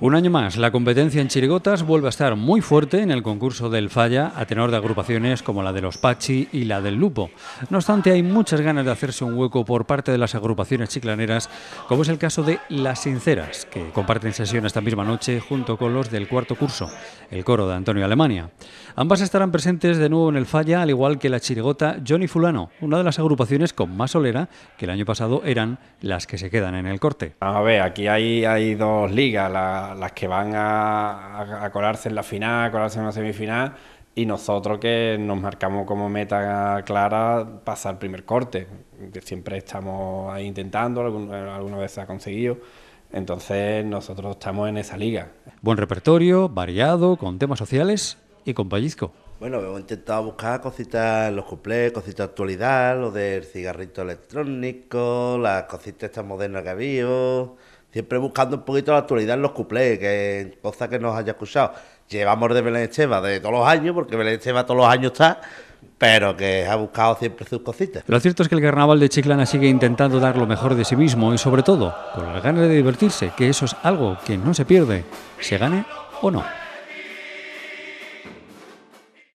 Un año más, la competencia en chirigotas vuelve a estar muy fuerte en el concurso del Falla a tenor de agrupaciones como la de los Pachi y la del Lupo. No obstante, hay muchas ganas de hacerse un hueco por parte de las agrupaciones chiclaneras, como es el caso de Las Sinceras, que comparten sesión esta misma noche junto con los del cuarto curso, el coro de Antonio Alemania. Ambas estarán presentes de nuevo en el Falla, al igual que la chirigota Johnny Fulano, una de las agrupaciones con más solera que el año pasado eran las que se quedan en el corte. A ver, aquí hay, dos ligas, la las que van a, colarse en la final, a colarse en la semifinal, y nosotros que nos marcamos como meta clara pasar el primer corte, que siempre estamos ahí intentando, alguna, vez se ha conseguido. Entonces nosotros estamos en esa liga. Buen repertorio, variado, con temas sociales y con pellizco. Bueno, hemos intentado buscar cositas, los cuplés, cositas de actualidad, lo del cigarrito electrónico, las cositas estas modernas que había. Siempre buscando un poquito la actualidad en los cuplés, que cosa que nos haya escuchado. Llevamos de Belén de todos los años, porque Belén Esteba todos los años está, pero que ha buscado siempre sus cositas. Lo cierto es que el carnaval de Chiclana sigue intentando dar lo mejor de sí mismo y sobre todo con las ganas de divertirse, que eso es algo que no se pierde, se gane o no.